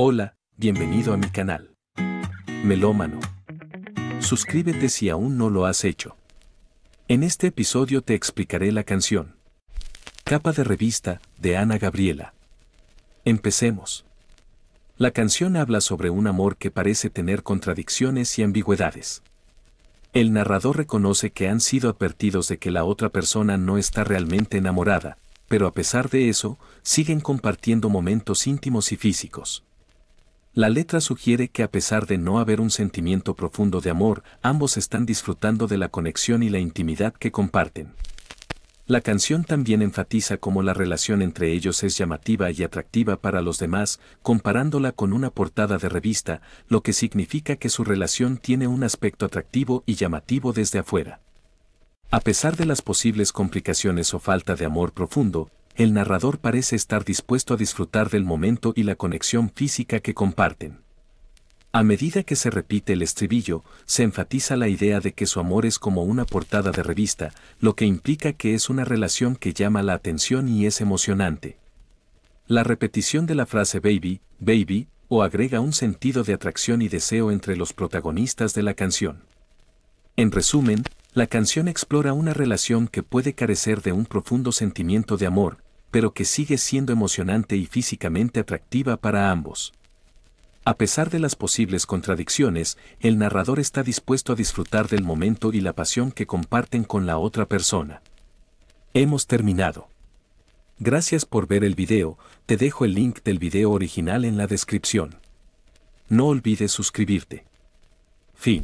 Hola, bienvenido a mi canal. Melómano. Suscríbete si aún no lo has hecho. En este episodio te explicaré la canción. Capa de revista, de Ana Gabriela. Empecemos. La canción habla sobre un amor que parece tener contradicciones y ambigüedades. El narrador reconoce que han sido advertidos de que la otra persona no está realmente enamorada, pero a pesar de eso, siguen compartiendo momentos íntimos y físicos. La letra sugiere que a pesar de no haber un sentimiento profundo de amor, ambos están disfrutando de la conexión y la intimidad que comparten. La canción también enfatiza cómo la relación entre ellos es llamativa y atractiva para los demás, comparándola con una portada de revista, lo que significa que su relación tiene un aspecto atractivo y llamativo desde afuera. A pesar de las posibles complicaciones o falta de amor profundo, el narrador parece estar dispuesto a disfrutar del momento y la conexión física que comparten. A medida que se repite el estribillo, se enfatiza la idea de que su amor es como una portada de revista, lo que implica que es una relación que llama la atención y es emocionante. La repetición de la frase baby, baby, o agrega un sentido de atracción y deseo entre los protagonistas de la canción. En resumen, la canción explora una relación que puede carecer de un profundo sentimiento de amor, pero que sigue siendo emocionante y físicamente atractiva para ambos. A pesar de las posibles contradicciones, el narrador está dispuesto a disfrutar del momento y la pasión que comparten con la otra persona. Hemos terminado. Gracias por ver el video, te dejo el link del video original en la descripción. No olvides suscribirte. Fin.